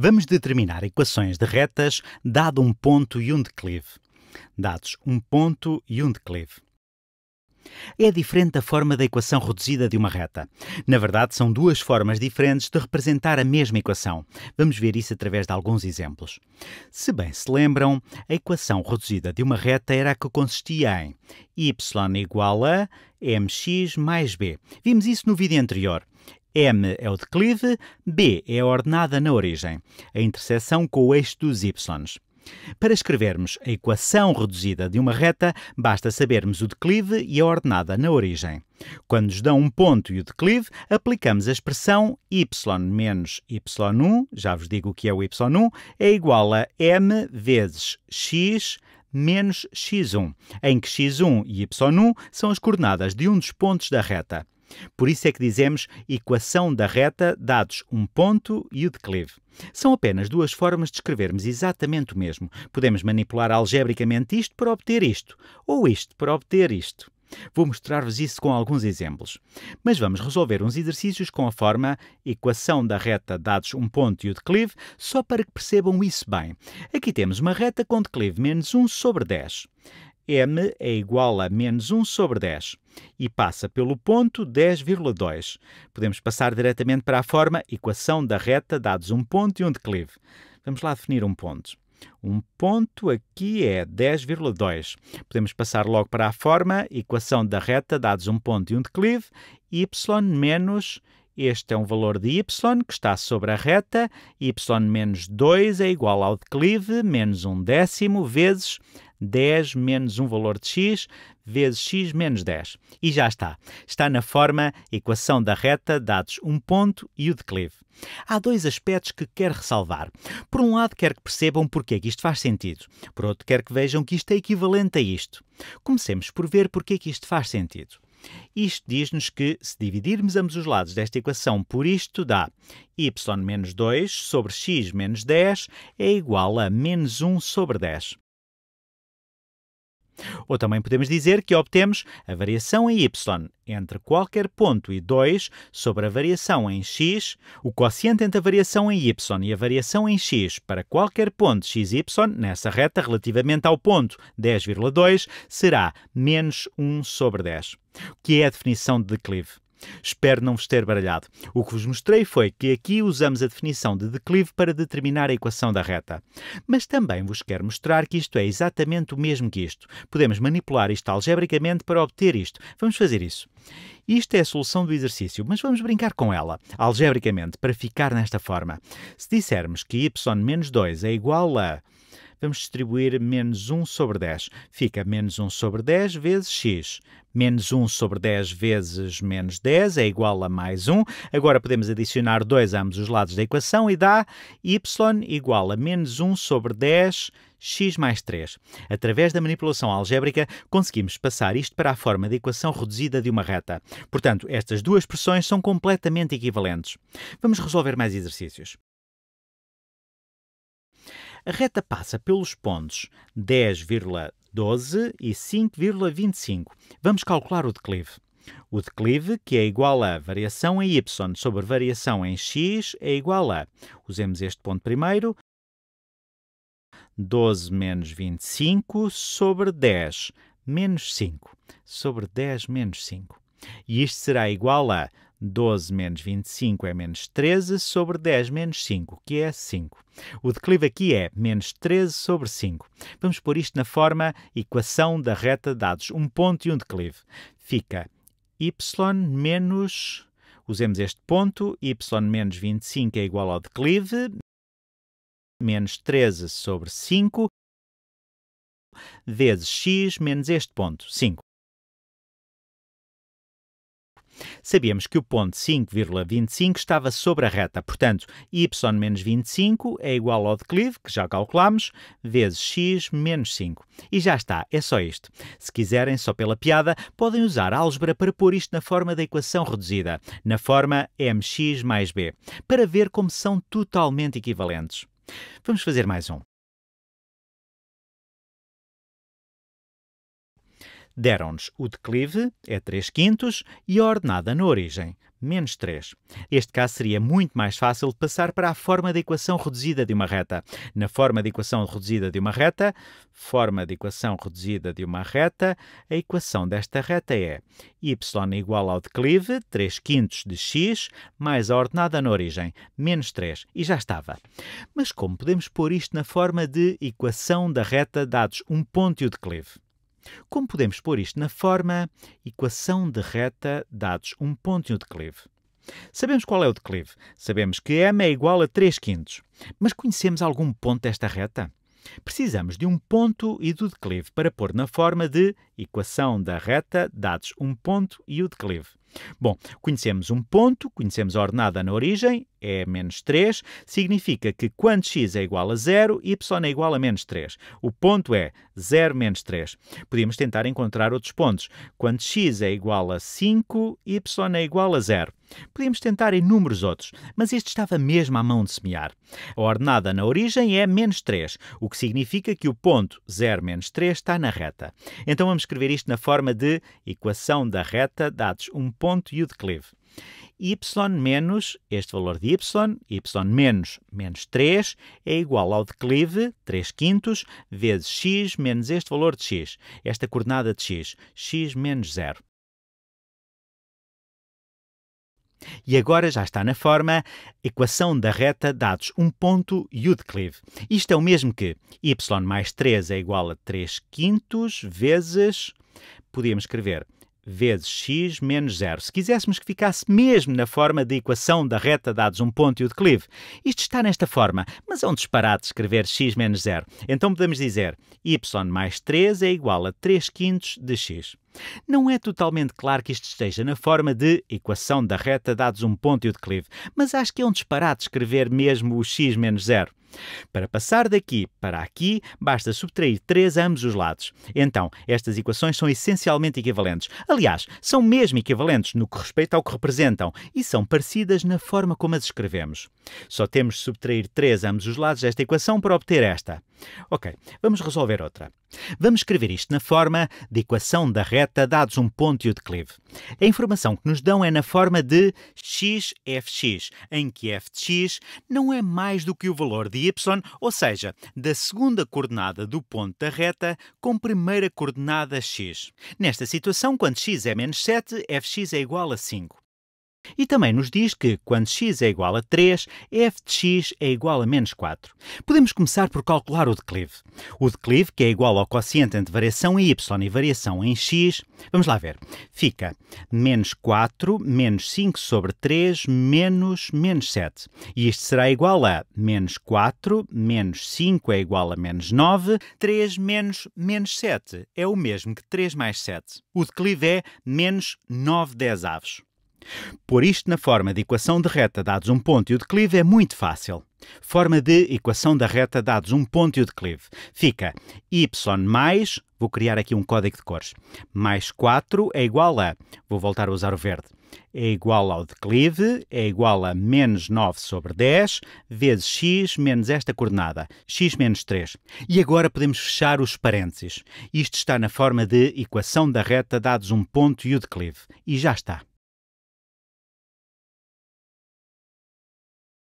Vamos determinar equações de retas dado um ponto e um declive. Dados um ponto e um declive. É diferente da forma da equação reduzida de uma reta. Na verdade, são duas formas diferentes de representar a mesma equação. Vamos ver isso através de alguns exemplos. Se bem se lembram, a equação reduzida de uma reta era a que consistia em y igual a mx mais b. Vimos isso no vídeo anterior. M é o declive, B é a ordenada na origem, a interseção com o eixo dos y. Para escrevermos a equação reduzida de uma reta, basta sabermos o declive e a ordenada na origem. Quando nos dão um ponto e o declive, aplicamos a expressão y menos y1, já vos digo o que é o y1, é igual a m vezes x menos x1, em que x1 e y1 são as coordenadas de um dos pontos da reta. Por isso é que dizemos equação da reta dados um ponto e o declive. São apenas duas formas de escrevermos exatamente o mesmo. Podemos manipular algebricamente isto para obter isto, ou isto para obter isto. Vou mostrar-vos isso com alguns exemplos. Mas vamos resolver uns exercícios com a forma equação da reta dados um ponto e o declive, só para que percebam isso bem. Aqui temos uma reta com declive menos 1 sobre 10 m é igual a menos 1 sobre 10 e passa pelo ponto 10,2. Podemos passar diretamente para a forma equação da reta dados um ponto e um declive. Vamos lá definir um ponto. Um ponto aqui é 10,2. Podemos passar logo para a forma equação da reta dados um ponto e um declive, y menos este é um valor de y que está sobre a reta, y menos 2 é igual ao declive, menos um décimo, vezes 10 menos um valor de x vezes x menos 10. E já está. Está na forma equação da reta dados um ponto e o declive. Há dois aspectos que quero ressalvar. Por um lado, quero que percebam porque é que isto faz sentido. Por outro, quero que vejam que isto é equivalente a isto. Comecemos por ver porque é que isto faz sentido. Isto diz-nos que, se dividirmos ambos os lados desta equação por isto, dá y menos 2 sobre x menos 10 é igual a menos 1 sobre 10. Ou também podemos dizer que obtemos a variação em y entre qualquer ponto e 2 sobre a variação em x, o quociente entre a variação em y e a variação em x para qualquer ponto xy nessa reta relativamente ao ponto 10,2 será menos 1 sobre 10, que é a definição de declive. Espero não vos ter baralhado. O que vos mostrei foi que aqui usamos a definição de declive para determinar a equação da reta. Mas também vos quero mostrar que isto é exatamente o mesmo que isto. Podemos manipular isto algebricamente para obter isto. Vamos fazer isso. Isto é a solução do exercício, mas vamos brincar com ela, algebricamente, para ficar nesta forma. Se dissermos que y menos 2 é igual a vamos distribuir menos 1 sobre 10. Fica menos 1 sobre 10 vezes x. Menos 1 sobre 10 vezes menos 10 é igual a mais 1. Agora podemos adicionar 2 a ambos os lados da equação e dá y igual a menos 1 sobre 10 x mais 3. Através da manipulação algébrica, conseguimos passar isto para a forma de equação reduzida de uma reta. Portanto, estas duas expressões são completamente equivalentes. Vamos resolver mais exercícios. A reta passa pelos pontos 10,12 e 5,25. Vamos calcular o declive. O declive, que é igual a variação em y sobre variação em x, é igual a, usemos este ponto primeiro, 12 menos 25 sobre 10 menos 5, sobre 10 menos 5. E isto será igual a 12 menos 25 é menos 13 sobre 10 menos 5, que é 5. O declive aqui é menos 13 sobre 5. Vamos pôr isto na forma equação da reta de dados, um ponto e um declive. Fica y menos... Usemos este ponto, y menos 25 é igual ao declive, menos 13 sobre 5, vezes x menos este ponto, 5. Sabíamos que o ponto 5,25 estava sobre a reta, portanto, y menos 25 é igual ao declive, que já calculamos, vezes x menos 5. E já está, é só isto. Se quiserem, só pela piada, podem usar álgebra para pôr isto na forma da equação reduzida, na forma mx mais b, para ver como são totalmente equivalentes. Vamos fazer mais um. Deram-nos o declive, é 3 quintos, e a ordenada na origem, menos 3. Este caso seria muito mais fácil de passar para a forma da equação reduzida de uma reta. Na forma da equação reduzida de uma reta, forma de equação reduzida de uma reta, a equação desta reta é y igual ao declive, 3 quintos de x, mais a ordenada na origem, menos 3. E já estava. Mas como podemos pôr isto na forma de equação da reta dados um ponto e o declive? Como podemos pôr isto na forma equação de reta dados um ponto e um declive? Sabemos qual é o declive. Sabemos que m é igual a 3 quintos. Mas conhecemos algum ponto desta reta? Precisamos de um ponto e do declive para pôr na forma de equação da reta dados um ponto e o declive. Bom, conhecemos um ponto, conhecemos a ordenada na origem, é menos 3, significa que quando x é igual a 0, y é igual a menos 3. O ponto é 0 menos 3. Podíamos tentar encontrar outros pontos. Quando x é igual a 5, y é igual a 0. Podíamos tentar inúmeros outros, mas este estava mesmo à mão de semear. A ordenada na origem é menos 3, o que significa que o ponto 0 menos 3 está na reta. Então vamos escrever isto na forma de equação da reta dados um ponto e o declive. Y menos este valor de Y, Y menos menos 3, é igual ao declive, 3 quintos, vezes X menos este valor de X, esta coordenada de X, X menos 0. E agora já está na forma equação da reta dados um ponto e o declive. Isto é o mesmo que y mais 3 é igual a 3 quintos vezes, podíamos escrever vezes x menos zero. Se quiséssemos que ficasse mesmo na forma da equação da reta dados um ponto e o declive. Isto está nesta forma, mas é um disparate escrever x menos zero. Então podemos dizer y mais 3 é igual a 3 quintos de x. Não é totalmente claro que isto esteja na forma de equação da reta dados um ponto e o declive, mas acho que é um disparate escrever mesmo o x menos zero. Para passar daqui para aqui, basta subtrair 3 ambos os lados. Então, estas equações são essencialmente equivalentes. Aliás, são mesmo equivalentes no que respeita ao que representam e são parecidas na forma como as escrevemos. Só temos de subtrair 3 ambos os lados desta equação para obter esta. Ok, vamos resolver outra. Vamos escrever isto na forma de equação da reta dados um ponto e o declive. A informação que nos dão é na forma de xfx, em que f de x não é mais do que o valor de y, ou seja, da segunda coordenada do ponto da reta com primeira coordenada x. Nesta situação, quando x é menos 7, fx é igual a 5. E também nos diz que, quando x é igual a 3, f de x é igual a menos 4. Podemos começar por calcular o declive. O declive, que é igual ao quociente entre variação em y e variação em x, vamos lá ver, fica menos 4 menos 5 sobre 3 menos menos 7. E isto será igual a menos 4 menos 5 é igual a menos 9, 3 menos menos 7 é o mesmo que 3 mais 7. O declive é menos 9 10 avos. Por isto na forma de equação de reta dados um ponto e o declive é muito fácil. Forma de equação da reta dados um ponto e o declive. Fica y mais, vou criar aqui um código de cores, mais 4 é igual a, vou voltar a usar o verde, é igual ao declive, é igual a menos 9 sobre 10, vezes x menos esta coordenada, x menos 3. E agora podemos fechar os parênteses. Isto está na forma de equação da reta dados um ponto e o declive. E já está.